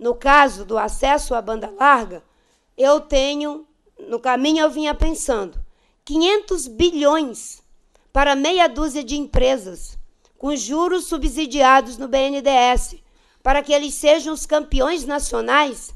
No caso do acesso à banda larga, eu tenho, no caminho eu vinha pensando, 500 bilhões para meia dúzia de empresas, com juros subsidiados no BNDES, para que eles sejam os campeões nacionais?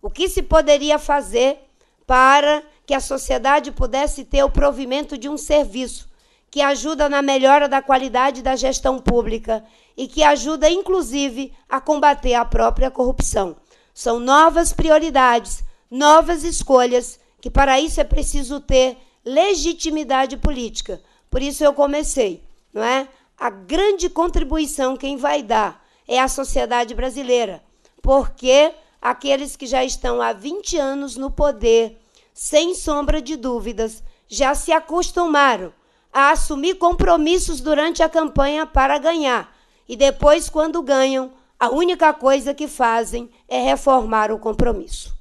O que se poderia fazer para que a sociedade pudesse ter o provimento de um serviço que ajuda na melhora da qualidade da gestão pública, e que ajuda, inclusive, a combater a própria corrupção. São novas prioridades, novas escolhas, que para isso é preciso ter legitimidade política. Por isso eu comecei, não é? A grande contribuição quem vai dar é a sociedade brasileira, porque aqueles que já estão há 20 anos no poder, sem sombra de dúvidas, já se acostumaram a assumir compromissos durante a campanha para ganhar e depois, quando ganham, a única coisa que fazem é reformar o compromisso.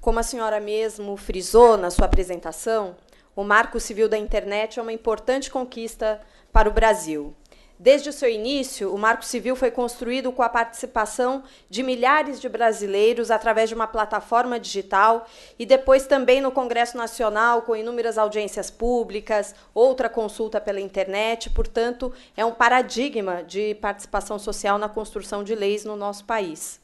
Como a senhora mesmo frisou na sua apresentação, o Marco Civil da Internet é uma importante conquista para o Brasil. Desde o seu início, o Marco Civil foi construído com a participação de milhares de brasileiros através de uma plataforma digital e depois também no Congresso Nacional, com inúmeras audiências públicas, outra consulta pela internet. Portanto, é um paradigma de participação social na construção de leis no nosso país.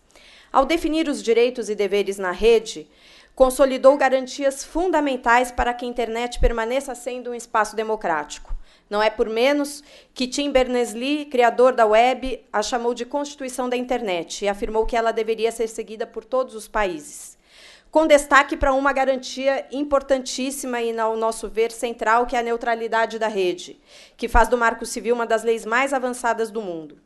Ao definir os direitos e deveres na rede, consolidou garantias fundamentais para que a internet permaneça sendo um espaço democrático. Não é por menos que Tim Berners-Lee, criador da web, a chamou de Constituição da Internet e afirmou que ela deveria ser seguida por todos os países. Com destaque para uma garantia importantíssima e, ao nosso ver, central, que é a neutralidade da rede, que faz do Marco Civil uma das leis mais avançadas do mundo.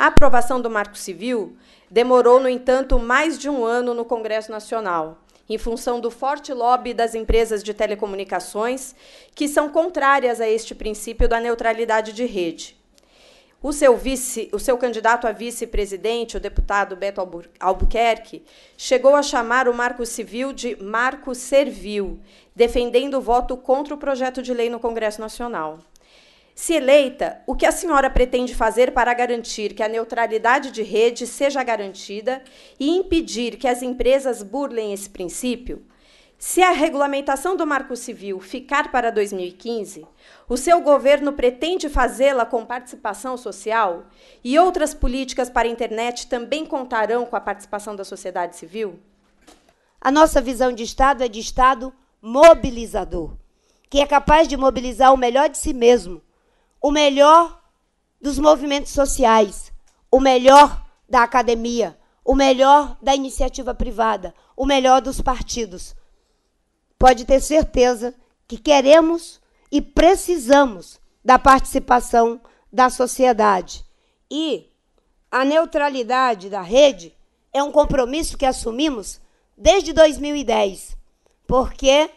A aprovação do Marco Civil demorou, no entanto, mais de um ano no Congresso Nacional, em função do forte lobby das empresas de telecomunicações, que são contrárias a este princípio da neutralidade de rede. O seu, vice, o seu candidato a vice-presidente, o deputado Beto Albuquerque, chegou a chamar o Marco Civil de Marco Servil, defendendo o voto contra o projeto de lei no Congresso Nacional. Se eleita, o que a senhora pretende fazer para garantir que a neutralidade de rede seja garantida e impedir que as empresas burlem esse princípio? Se a regulamentação do Marco Civil ficar para 2015, o seu governo pretende fazê-la com participação social? E outras políticas para a internet também contarão com a participação da sociedade civil? A nossa visão de Estado é de Estado mobilizador, que é capaz de mobilizar o melhor de si mesmo o melhor dos movimentos sociais, o melhor da academia, o melhor da iniciativa privada, o melhor dos partidos. Pode ter certeza que queremos e precisamos da participação da sociedade. E a neutralidade da rede é um compromisso que assumimos desde 2010, porque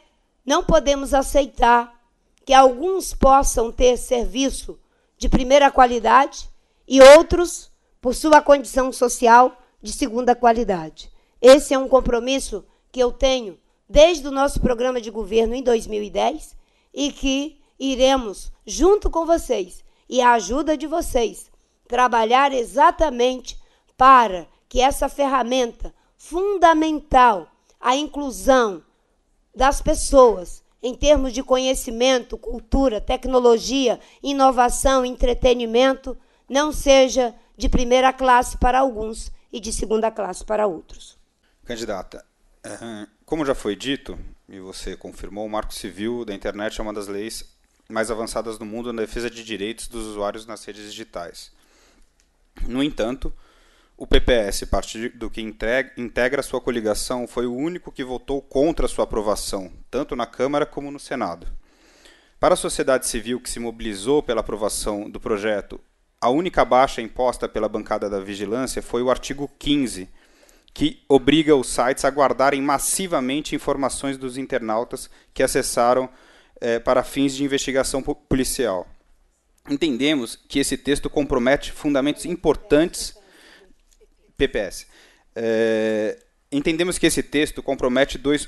não podemos aceitar que alguns possam ter serviço de primeira qualidade e outros, por sua condição social, de segunda qualidade. Esse é um compromisso que eu tenho desde o nosso programa de governo em 2010 e que iremos, junto com vocês e a ajuda de vocês, trabalhar exatamente para que essa ferramenta fundamental, a inclusão das pessoas em termos de conhecimento, cultura, tecnologia, inovação, entretenimento, não seja de primeira classe para alguns e de segunda classe para outros. Candidata, como já foi dito, e você confirmou, o Marco Civil da Internet é uma das leis mais avançadas do mundo na defesa de direitos dos usuários nas redes digitais. No entanto, o PPS, partido do que integra sua coligação, foi o único que votou contra sua aprovação, tanto na Câmara como no Senado. Para a sociedade civil que se mobilizou pela aprovação do projeto, a única baixa imposta pela bancada da vigilância foi o artigo 15, que obriga os sites a guardarem massivamente informações dos internautas que acessaram eh, para fins de investigação policial. Entendemos que esse texto compromete fundamentos importantes PPS. É, eh, entendemos que esse texto compromete dois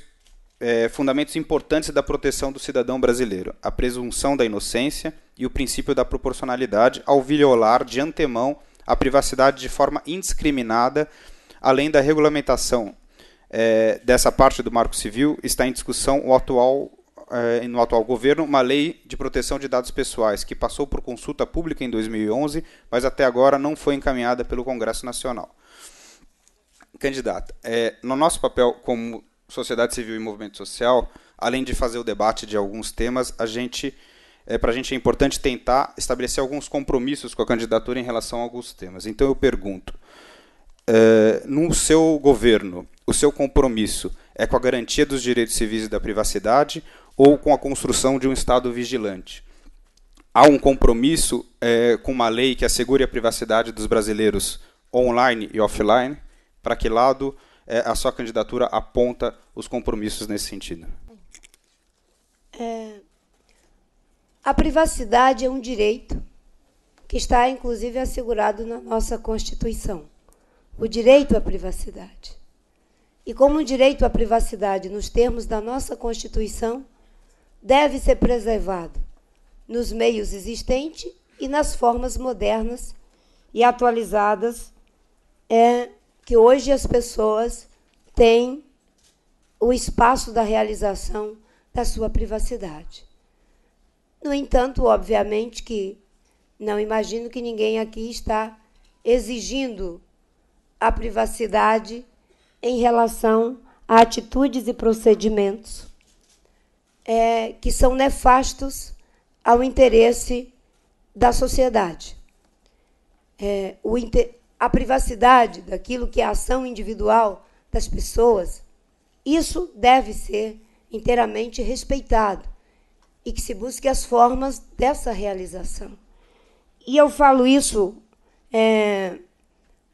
é, fundamentos importantes da proteção do cidadão brasileiro: a presunção da inocência e o princípio da proporcionalidade, ao violar de antemão a privacidade de forma indiscriminada, além da regulamentação é, dessa parte do Marco Civil, está em discussão o atual no atual governo uma lei de proteção de dados pessoais que passou por consulta pública em 2011, mas até agora não foi encaminhada pelo Congresso Nacional. Candidata, é, no nosso papel como sociedade civil e movimento social, além de fazer o debate de alguns temas, a gente é, para a gente é importante tentar estabelecer alguns compromissos com a candidatura em relação a alguns temas. Então eu pergunto, é, no seu governo, o seu compromisso é com a garantia dos direitos civis e da privacidade ou com a construção de um Estado vigilante? Há um compromisso é, com uma lei que assegure a privacidade dos brasileiros online e offline? para que lado é, a sua candidatura aponta os compromissos nesse sentido? É, a privacidade é um direito que está, inclusive, assegurado na nossa Constituição. O direito à privacidade. E como o direito à privacidade, nos termos da nossa Constituição, deve ser preservado nos meios existentes e nas formas modernas e atualizadas é, que hoje as pessoas têm o espaço da realização da sua privacidade. No entanto, obviamente que não imagino que ninguém aqui está exigindo a privacidade em relação a atitudes e procedimentos é, que são nefastos ao interesse da sociedade. É, o, inter a privacidade daquilo que é a ação individual das pessoas, isso deve ser inteiramente respeitado e que se busque as formas dessa realização. E eu falo isso é,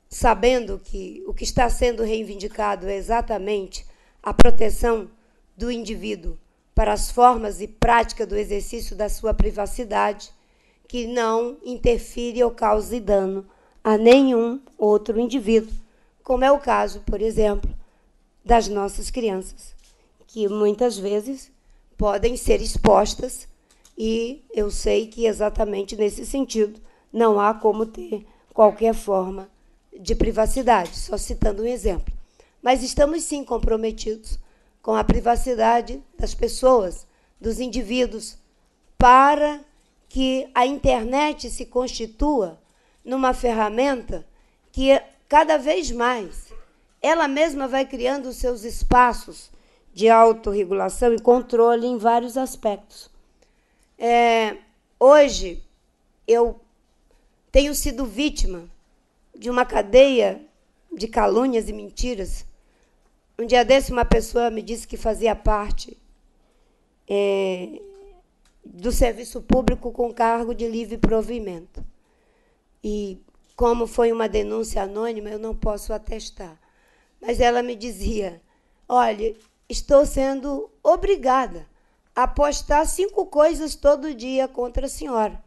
sabendo que o que está sendo reivindicado é exatamente a proteção do indivíduo para as formas e prática do exercício da sua privacidade que não interfira ou cause dano a nenhum outro indivíduo, como é o caso, por exemplo, das nossas crianças, que muitas vezes podem ser expostas e eu sei que exatamente nesse sentido não há como ter qualquer forma de privacidade, só citando um exemplo. Mas estamos sim comprometidos com a privacidade das pessoas, dos indivíduos, para que a internet se constitua numa ferramenta que cada vez mais ela mesma vai criando os seus espaços de autorregulação e controle em vários aspectos. É, hoje, eu tenho sido vítima de uma cadeia de calúnias e mentiras. Um dia desse, uma pessoa me disse que fazia parte é, do serviço público com cargo de livre provimento e como foi uma denúncia anônima, eu não posso atestar. Mas ela me dizia: olha, estou sendo obrigada a postar cinco coisas todo dia contra a senhora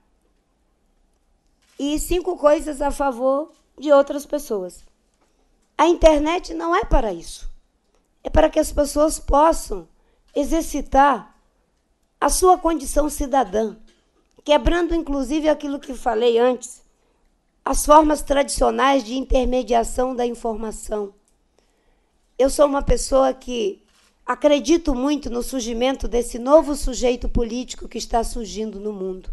e cinco coisas a favor de outras pessoas. A internet não é para isso. É para que as pessoas possam exercitar a sua condição cidadã, quebrando inclusive aquilo que falei antes, as formas tradicionais de intermediação da informação. Eu sou uma pessoa que acredito muito no surgimento desse novo sujeito político que está surgindo no mundo,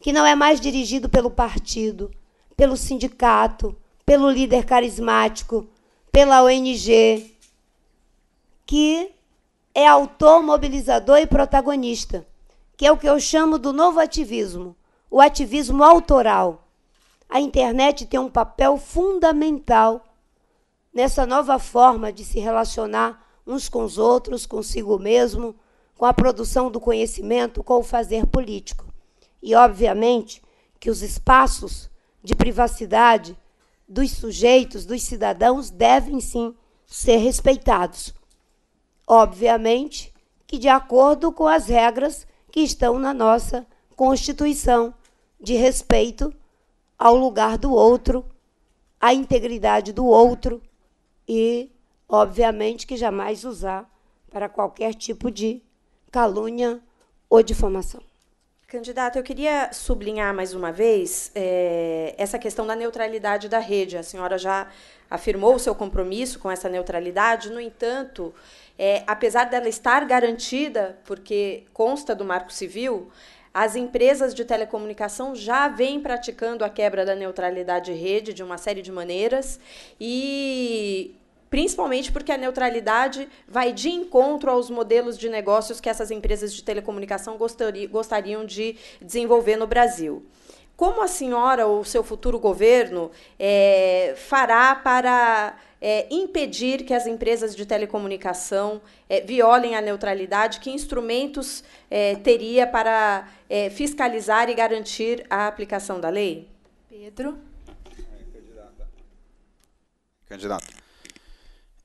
que não é mais dirigido pelo partido, pelo sindicato, pelo líder carismático, pela ONG, que é autor, mobilizador e protagonista, que é o que eu chamo do novo ativismo, o ativismo autoral a internet tem um papel fundamental nessa nova forma de se relacionar uns com os outros, consigo mesmo, com a produção do conhecimento, com o fazer político. E, obviamente, que os espaços de privacidade dos sujeitos, dos cidadãos, devem sim ser respeitados. Obviamente que de acordo com as regras que estão na nossa Constituição de respeito ao lugar do outro, à integridade do outro e, obviamente, que jamais usar para qualquer tipo de calúnia ou difamação. Candidata, eu queria sublinhar mais uma vez é, essa questão da neutralidade da rede. A senhora já afirmou o seu compromisso com essa neutralidade, no entanto, é, apesar dela estar garantida, porque consta do Marco Civil, as empresas de telecomunicação já vêm praticando a quebra da neutralidade de rede de uma série de maneiras e principalmente porque a neutralidade vai de encontro aos modelos de negócios que essas empresas de telecomunicação gostariam de desenvolver no Brasil. Como a senhora ou seu futuro governo é, fará para é, impedir que as empresas de telecomunicação é, violem a neutralidade? Que instrumentos é, teria para é, fiscalizar e garantir a aplicação da lei? Pedro. Candidato.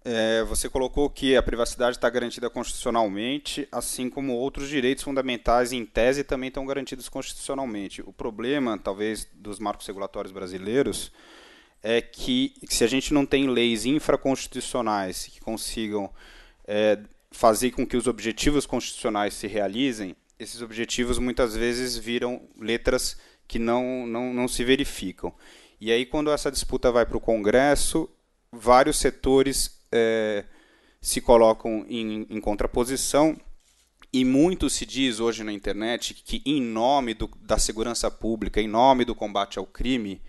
É, você colocou que a privacidade está garantida constitucionalmente, assim como outros direitos fundamentais em tese também estão garantidos constitucionalmente. O problema, talvez, dos marcos regulatórios brasileiros é que, que se a gente não tem leis infraconstitucionais que consigam é, fazer com que os objetivos constitucionais se realizem, esses objetivos muitas vezes viram letras que não, não, não se verificam. E aí, quando essa disputa vai para o Congresso, vários setores é, se colocam em, em, contraposição. E muito se diz hoje na internet que, em nome do, da segurança pública, em nome do combate ao crime,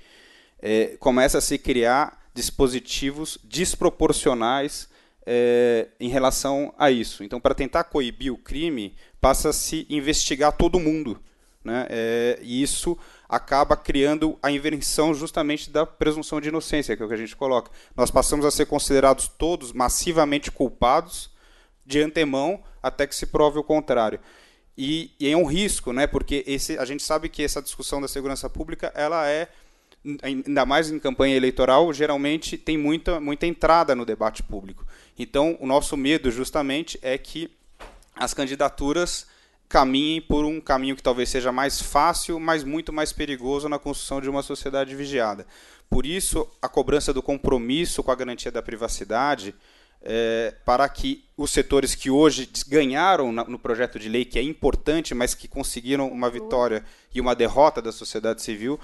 é, começa a se criar dispositivos desproporcionais é, em relação a isso. Então, para tentar coibir o crime, passa a se investigar todo mundo. Né? É, e isso acaba criando a invenção justamente da presunção de inocência, que é o que a gente coloca. Nós passamos a ser considerados todos massivamente culpados de antemão até que se prove o contrário. E, e é um risco, né? porque esse, a gente sabe que essa discussão da segurança pública ela é ainda mais em campanha eleitoral, geralmente tem muita, muita entrada no debate público. Então, o nosso medo, justamente, é que as candidaturas caminhem por um caminho que talvez seja mais fácil, mas muito mais perigoso na construção de uma sociedade vigiada. Por isso, a cobrança do compromisso com a garantia da privacidade, é, para que os setores que hoje ganharam na, no projeto de lei, que é importante, mas que conseguiram uma vitória e uma derrota da sociedade civil,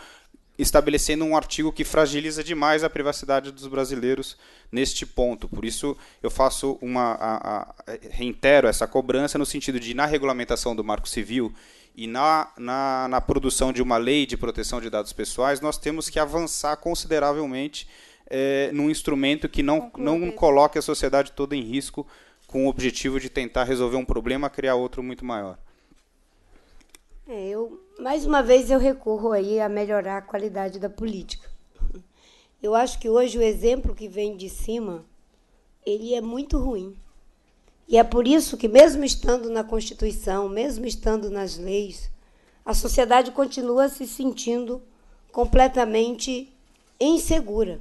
estabelecendo um artigo que fragiliza demais a privacidade dos brasileiros neste ponto. Por isso, eu faço uma. A, a, reitero essa cobrança no sentido de, na regulamentação do Marco Civil e na, na, na produção de uma lei de proteção de dados pessoais, nós temos que avançar consideravelmente é, num instrumento que não, não coloque a sociedade toda em risco com o objetivo de tentar resolver um problema, criar outro muito maior. É, eu mais uma vez eu recorro aí a melhorar a qualidade da política. Eu acho que hoje o exemplo que vem de cima, ele é muito ruim. E é por isso que mesmo estando na Constituição, mesmo estando nas leis, a sociedade continua se sentindo completamente insegura.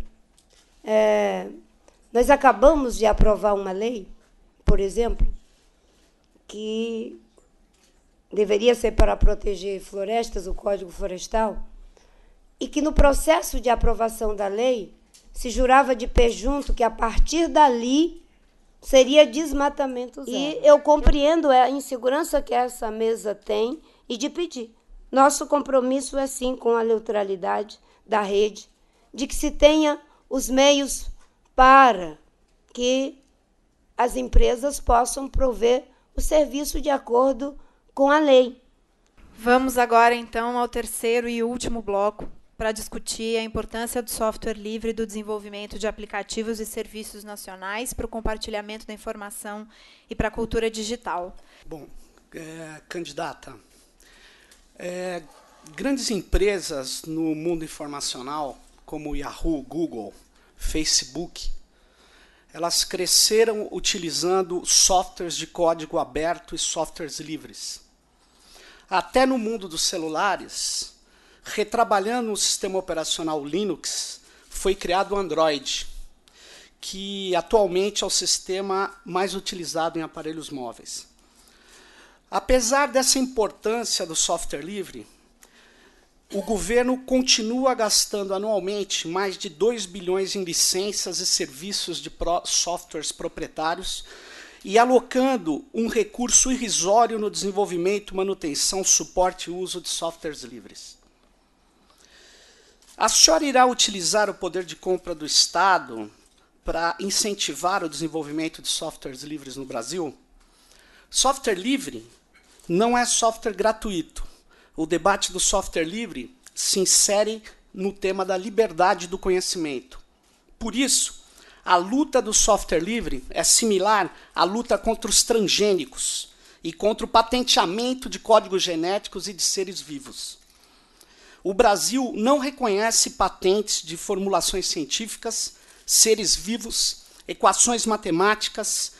É, nós acabamos de aprovar uma lei, por exemplo, que deveria ser para proteger florestas, o Código Florestal, e que no processo de aprovação da lei se jurava de pé junto que a partir dali seria desmatamento zero. E eu compreendo é, a insegurança que essa mesa tem e de pedir. Nosso compromisso é sim com a neutralidade da rede, de que se tenha os meios para que as empresas possam prover o serviço de acordo com com a lei. Vamos agora então ao terceiro e último bloco para discutir a importância do software livre do desenvolvimento de aplicativos e serviços nacionais para o compartilhamento da informação e para a cultura digital. Bom, é, candidata, é, grandes empresas no mundo informacional, como Yahoo, Google, Facebook, elas cresceram utilizando softwares de código aberto e softwares livres até no mundo dos celulares, retrabalhando o sistema operacional Linux, foi criado o Android, que atualmente é o sistema mais utilizado em aparelhos móveis. Apesar dessa importância do software livre, o governo continua gastando anualmente mais de 2 bilhões em licenças e serviços de softwares proprietários e alocando um recurso irrisório no desenvolvimento, manutenção, suporte e uso de softwares livres. A senhora irá utilizar o poder de compra do Estado para incentivar o desenvolvimento de softwares livres no Brasil? Software livre não é software gratuito. O debate do software livre se insere no tema da liberdade do conhecimento. Por isso, a luta do software livre é similar à luta contra os transgênicos e contra o patenteamento de códigos genéticos e de seres vivos. O Brasil não reconhece patentes de formulações científicas, seres vivos, equações matemáticas,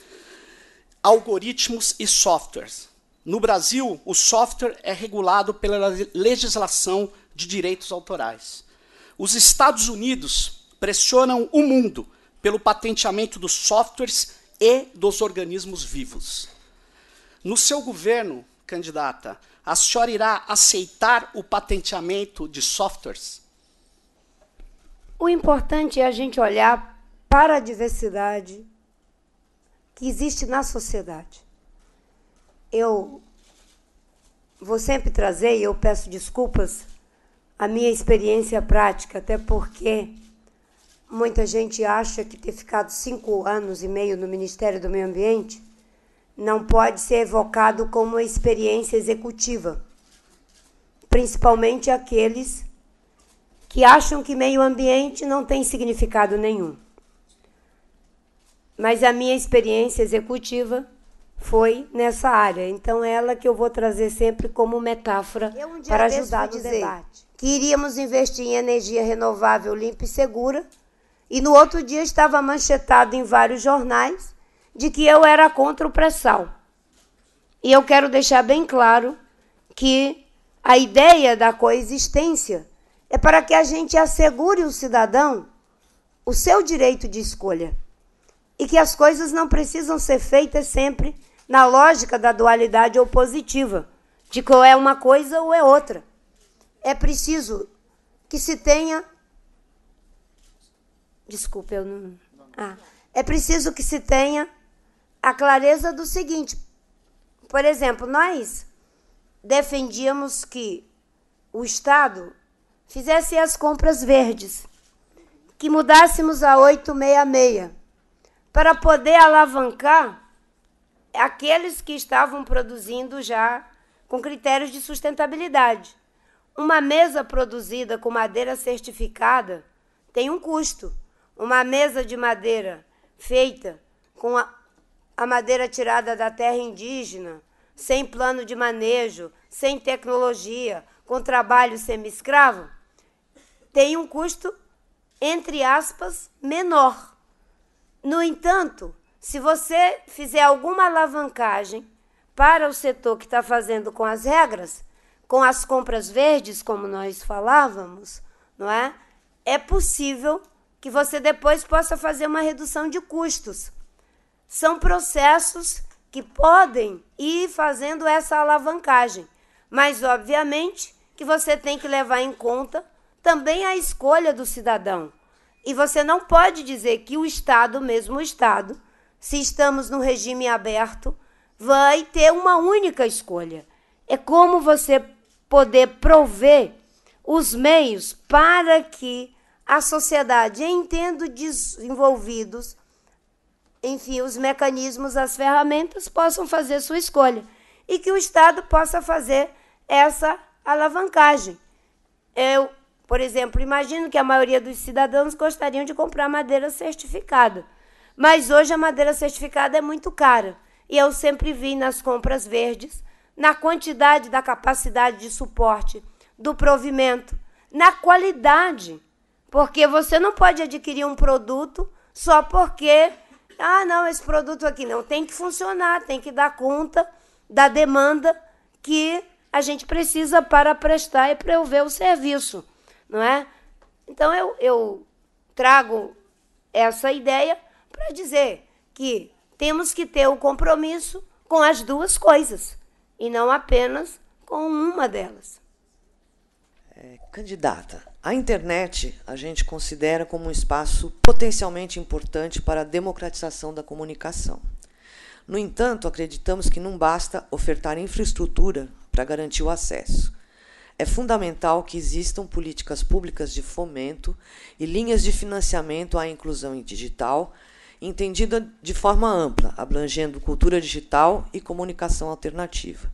algoritmos e softwares. No Brasil, o software é regulado pela legislação de direitos autorais. Os Estados Unidos pressionam o mundo pelo patenteamento dos softwares e dos organismos vivos. No seu governo, candidata, a senhora irá aceitar o patenteamento de softwares? O importante é a gente olhar para a diversidade que existe na sociedade. Eu vou sempre trazer, e eu peço desculpas, a minha experiência prática, até porque Muita gente acha que ter ficado cinco anos e meio no Ministério do Meio Ambiente não pode ser evocado como uma experiência executiva, principalmente aqueles que acham que meio ambiente não tem significado nenhum. Mas a minha experiência executiva foi nessa área, então ela que eu vou trazer sempre como metáfora eu um para ajudar no debate. Que iríamos investir em energia renovável limpa e segura e no outro dia estava manchetado em vários jornais de que eu era contra o pré-sal. E eu quero deixar bem claro que a ideia da coexistência é para que a gente assegure o cidadão o seu direito de escolha e que as coisas não precisam ser feitas sempre na lógica da dualidade opositiva, de que ou é uma coisa ou é outra. É preciso que se tenha Desculpa, eu não. Ah, é preciso que se tenha a clareza do seguinte. Por exemplo, nós defendíamos que o Estado fizesse as compras verdes, que mudássemos a 866, para poder alavancar aqueles que estavam produzindo já com critérios de sustentabilidade. Uma mesa produzida com madeira certificada tem um custo uma mesa de madeira feita com a, a madeira tirada da terra indígena, sem plano de manejo, sem tecnologia, com trabalho semi-escravo, tem um custo, entre aspas, menor. No entanto, se você fizer alguma alavancagem para o setor que está fazendo com as regras, com as compras verdes, como nós falávamos, não é? É possível que você depois possa fazer uma redução de custos. São processos que podem ir fazendo essa alavancagem, mas obviamente que você tem que levar em conta também a escolha do cidadão. E você não pode dizer que o Estado, mesmo o Estado, se estamos no regime aberto, vai ter uma única escolha. É como você poder prover os meios para que a sociedade, entendo desenvolvidos, enfim, os mecanismos, as ferramentas possam fazer sua escolha e que o Estado possa fazer essa alavancagem. Eu, por exemplo, imagino que a maioria dos cidadãos gostariam de comprar madeira certificada, mas hoje a madeira certificada é muito cara e eu sempre vi nas compras verdes na quantidade da capacidade de suporte, do provimento, na qualidade porque você não pode adquirir um produto só porque, ah, não, esse produto aqui não. Tem que funcionar, tem que dar conta da demanda que a gente precisa para prestar e prover o serviço, não é? Então eu, eu trago essa ideia para dizer que temos que ter o um compromisso com as duas coisas e não apenas com uma delas. É, candidata, a internet a gente considera como um espaço potencialmente importante para a democratização da comunicação. No entanto, acreditamos que não basta ofertar infraestrutura para garantir o acesso. É fundamental que existam políticas públicas de fomento e linhas de financiamento à inclusão em digital, entendida de forma ampla, abrangendo cultura digital e comunicação alternativa.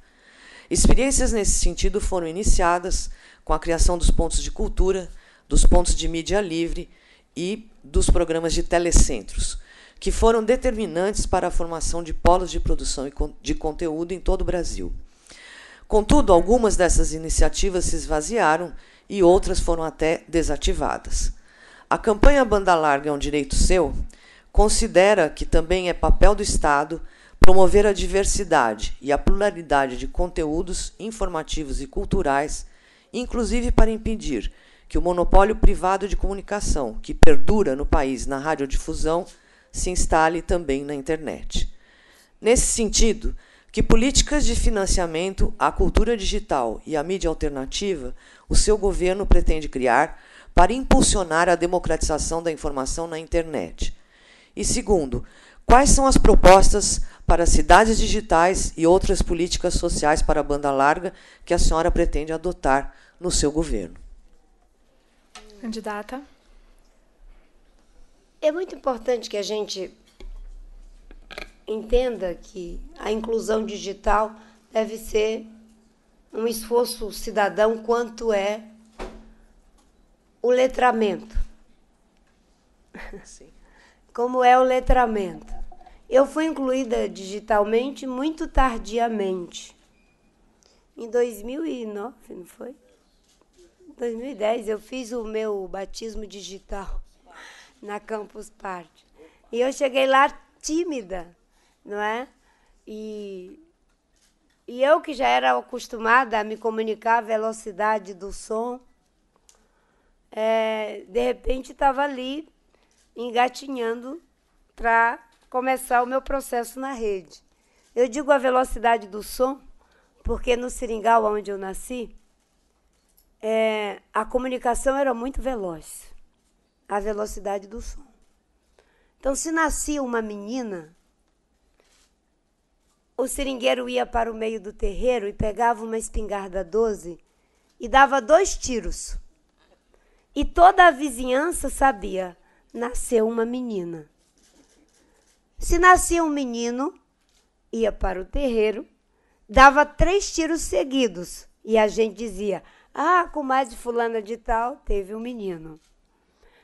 Experiências nesse sentido foram iniciadas com a criação dos pontos de cultura, dos pontos de mídia livre e dos programas de telecentros, que foram determinantes para a formação de polos de produção de conteúdo em todo o Brasil. Contudo, algumas dessas iniciativas se esvaziaram e outras foram até desativadas. A campanha Banda Larga é um direito seu considera que também é papel do Estado promover a diversidade e a pluralidade de conteúdos informativos e culturais inclusive para impedir que o monopólio privado de comunicação, que perdura no país na radiodifusão, se instale também na internet. Nesse sentido, que políticas de financiamento à cultura digital e à mídia alternativa o seu governo pretende criar para impulsionar a democratização da informação na internet? E segundo, quais são as propostas para cidades digitais e outras políticas sociais para a banda larga que a senhora pretende adotar no seu governo. Candidata? É muito importante que a gente entenda que a inclusão digital deve ser um esforço cidadão quanto é o letramento. Sim. Como é o letramento? Eu fui incluída digitalmente muito tardiamente. Em 2009, não foi? 2010 eu fiz o meu batismo digital na Campus Party. E eu cheguei lá tímida, não é? E, e eu que já era acostumada a me comunicar a velocidade do som, é, de repente estava ali engatinhando para começar o meu processo na rede. Eu digo a velocidade do som, porque no Seringal, onde eu nasci, é, a comunicação era muito veloz a velocidade do som. Então, se nascia uma menina, o seringueiro ia para o meio do terreiro e pegava uma espingarda 12 e dava dois tiros. E toda a vizinhança sabia: nasceu uma menina. Se nascia um menino, ia para o terreiro, dava três tiros seguidos. E a gente dizia: ah, com mais de fulana de tal, teve um menino.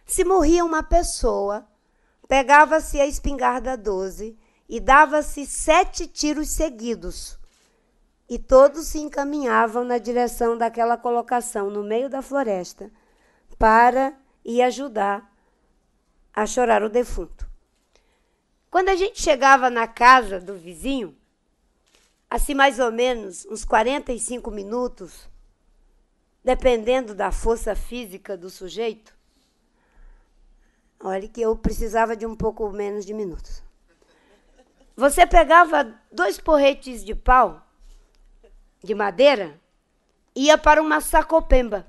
Se morria uma pessoa, pegava-se a espingarda 12 e dava-se sete tiros seguidos. E todos se encaminhavam na direção daquela colocação no meio da floresta para ir ajudar a chorar o defunto. Quando a gente chegava na casa do vizinho, assim mais ou menos uns 45 minutos dependendo da força física do sujeito. Olha que eu precisava de um pouco menos de minutos. Você pegava dois porretes de pau, de madeira, ia para uma sacopemba,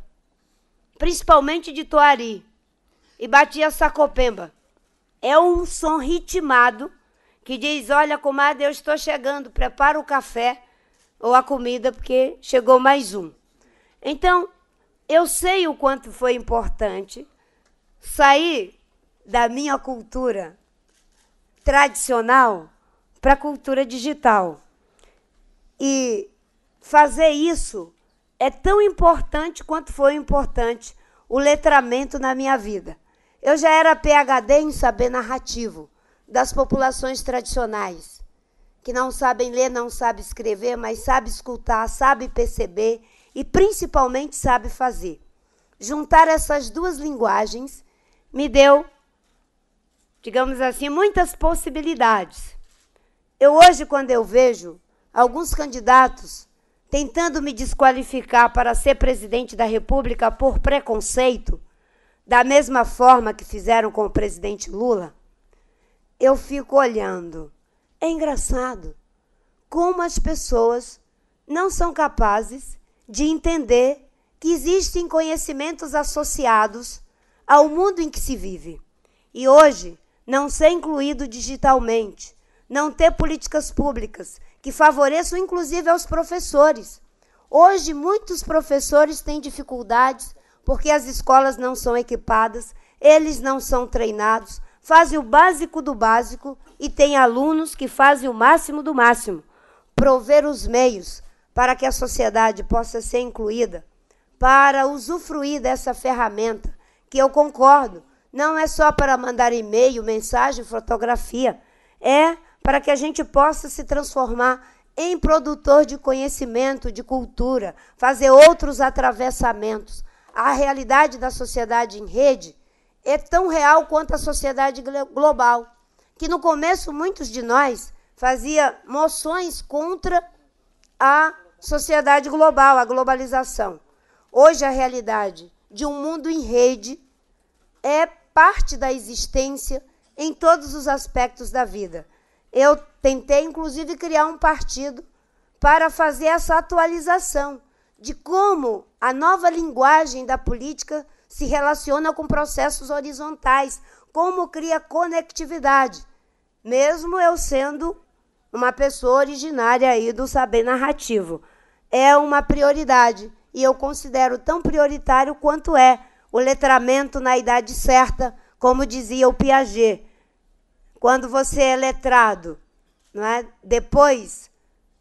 principalmente de toari, e batia sacopemba. É um som ritmado que diz: Olha, comadre, eu estou chegando, prepara o café ou a comida, porque chegou mais um. Então, eu sei o quanto foi importante sair da minha cultura tradicional para a cultura digital. E fazer isso é tão importante quanto foi importante o letramento na minha vida. Eu já era PhD em saber narrativo das populações tradicionais, que não sabem ler, não sabem escrever, mas sabem escutar, sabem perceber e principalmente sabe fazer. Juntar essas duas linguagens me deu, digamos assim, muitas possibilidades. Eu hoje, quando eu vejo alguns candidatos tentando me desqualificar para ser presidente da República por preconceito, da mesma forma que fizeram com o presidente Lula, eu fico olhando. É engraçado como as pessoas não são capazes de entender que existem conhecimentos associados ao mundo em que se vive. E hoje, não ser incluído digitalmente, não ter políticas públicas que favoreçam inclusive aos professores. Hoje, muitos professores têm dificuldades porque as escolas não são equipadas, eles não são treinados, fazem o básico do básico e têm alunos que fazem o máximo do máximo. Prover os meios para que a sociedade possa ser incluída, para usufruir dessa ferramenta, que eu concordo, não é só para mandar e-mail, mensagem, fotografia, é para que a gente possa se transformar em produtor de conhecimento, de cultura, fazer outros atravessamentos. A realidade da sociedade em rede é tão real quanto a sociedade global, que no começo muitos de nós fazia moções contra a sociedade global, a globalização. Hoje, a realidade de um mundo em rede é parte da existência em todos os aspectos da vida. Eu tentei, inclusive, criar um partido para fazer essa atualização de como a nova linguagem da política se relaciona com processos horizontais, como cria conectividade, mesmo eu sendo uma pessoa originária aí do saber narrativo é uma prioridade e eu considero tão prioritário quanto é o letramento na idade certa, como dizia o Piaget. Quando você é letrado, não é? depois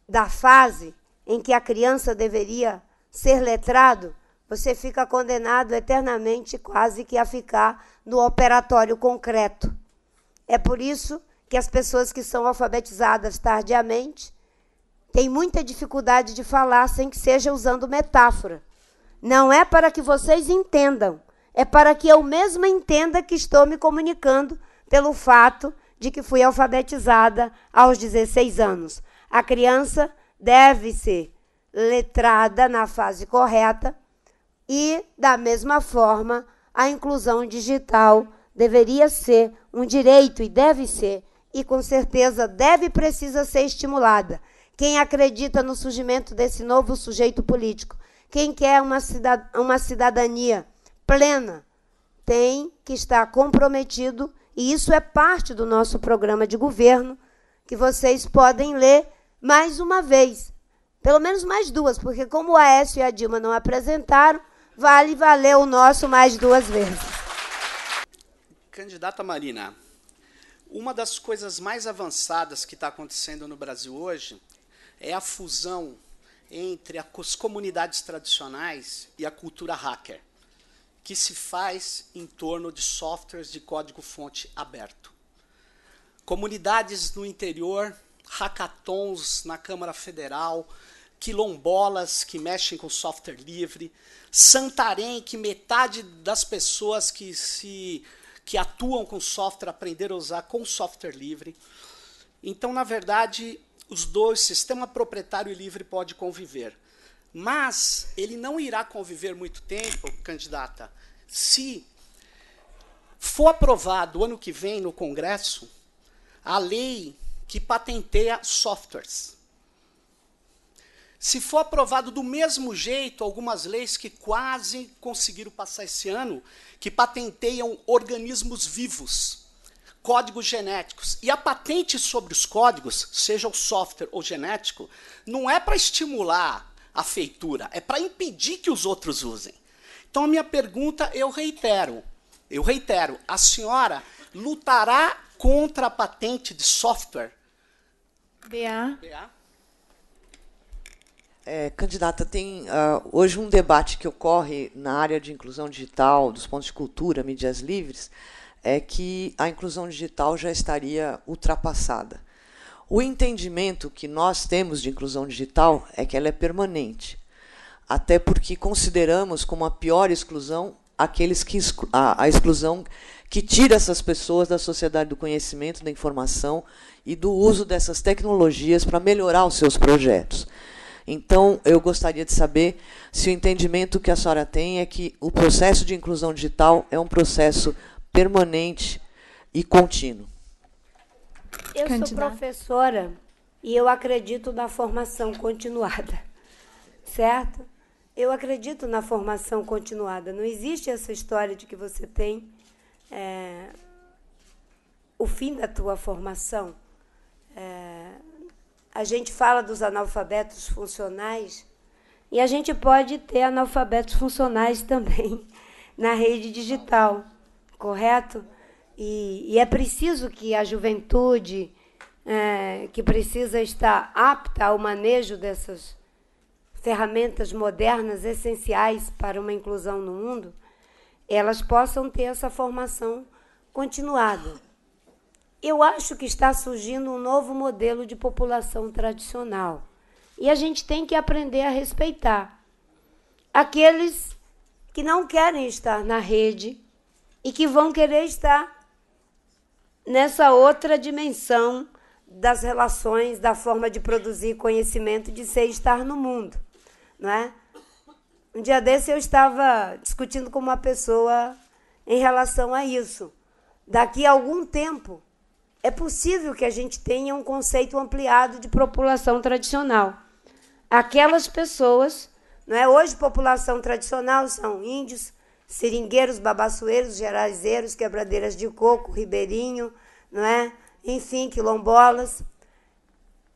da fase em que a criança deveria ser letrado, você fica condenado eternamente quase que a ficar no operatório concreto. É por isso que as pessoas que são alfabetizadas tardiamente tem muita dificuldade de falar sem que seja usando metáfora. Não é para que vocês entendam, é para que eu mesma entenda que estou me comunicando pelo fato de que fui alfabetizada aos 16 anos. A criança deve ser letrada na fase correta e, da mesma forma, a inclusão digital deveria ser um direito e deve ser, e com certeza deve e precisa ser estimulada. Quem acredita no surgimento desse novo sujeito político, quem quer uma, uma cidadania plena, tem que estar comprometido, e isso é parte do nosso programa de governo, que vocês podem ler mais uma vez. Pelo menos mais duas, porque como o Aécio e a Dilma não apresentaram, vale valer o nosso mais duas vezes. Candidata Marina, uma das coisas mais avançadas que está acontecendo no Brasil hoje é a fusão entre as comunidades tradicionais e a cultura hacker, que se faz em torno de softwares de código-fonte aberto. Comunidades no interior, hackathons na Câmara Federal, quilombolas que mexem com software livre, Santarém, que metade das pessoas que, se, que atuam com software aprenderam a usar com software livre. Então, na verdade, os dois, sistema proprietário e livre, pode conviver. Mas ele não irá conviver muito tempo, candidata, se for aprovado ano que vem no Congresso a lei que patenteia softwares. Se for aprovado do mesmo jeito algumas leis que quase conseguiram passar esse ano, que patenteiam organismos vivos códigos genéticos. E a patente sobre os códigos, seja o software ou genético, não é para estimular a feitura, é para impedir que os outros usem. Então a minha pergunta, eu reitero, eu reitero, a senhora lutará contra a patente de software? BA. BA? É, candidata, tem uh, hoje um debate que ocorre na área de inclusão digital, dos pontos de cultura, mídias livres, é que a inclusão digital já estaria ultrapassada. O entendimento que nós temos de inclusão digital é que ela é permanente, até porque consideramos como a pior exclusão aqueles que exclu a, a exclusão que tira essas pessoas da sociedade do conhecimento, da informação e do uso dessas tecnologias para melhorar os seus projetos. Então, eu gostaria de saber se o entendimento que a senhora tem é que o processo de inclusão digital é um processo permanente e contínuo. Eu sou professora e eu acredito na formação continuada, certo? Eu acredito na formação continuada. Não existe essa história de que você tem é, o fim da tua formação. É, a gente fala dos analfabetos funcionais e a gente pode ter analfabetos funcionais também na rede digital correto? E, e é preciso que a juventude, é, que precisa estar apta ao manejo dessas ferramentas modernas essenciais para uma inclusão no mundo, elas possam ter essa formação continuada. Eu acho que está surgindo um novo modelo de população tradicional e a gente tem que aprender a respeitar aqueles que não querem estar na rede, e que vão querer estar nessa outra dimensão das relações, da forma de produzir conhecimento, de ser e estar no mundo, não é? Um dia desse eu estava discutindo com uma pessoa em relação a isso. Daqui a algum tempo é possível que a gente tenha um conceito ampliado de população tradicional. Aquelas pessoas, não é? Hoje população tradicional são índios, seringueiros, babaçoeiros, geraizeiros, quebradeiras de coco, ribeirinho, não é? Enfim, quilombolas.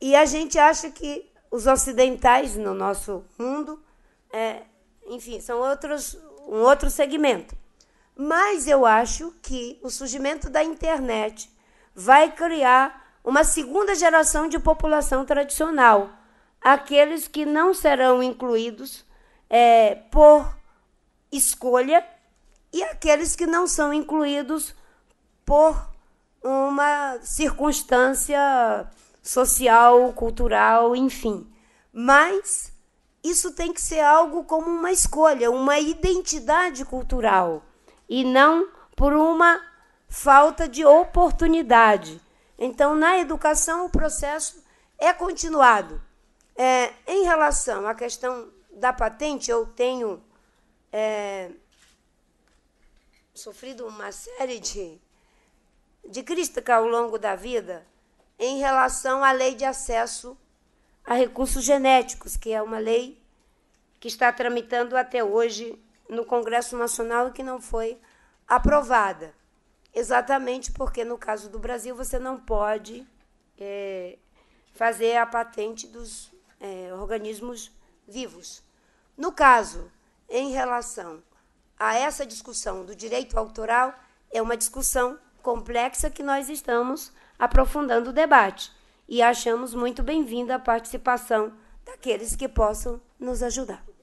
E a gente acha que os ocidentais no nosso mundo, é, enfim, são outros, um outro segmento. Mas eu acho que o surgimento da internet vai criar uma segunda geração de população tradicional, aqueles que não serão incluídos é, por escolha e aqueles que não são incluídos por uma circunstância social, cultural, enfim. Mas isso tem que ser algo como uma escolha, uma identidade cultural e não por uma falta de oportunidade. Então, na educação, o processo é continuado. É, em relação à questão da patente, eu tenho é, sofrido uma série de, de críticas ao longo da vida em relação à lei de acesso a recursos genéticos, que é uma lei que está tramitando até hoje no Congresso Nacional e que não foi aprovada. Exatamente porque, no caso do Brasil, você não pode é, fazer a patente dos é, organismos vivos. No caso em relação a essa discussão do direito autoral é uma discussão complexa que nós estamos aprofundando o debate e achamos muito bem-vinda a participação daqueles que possam nos ajudar.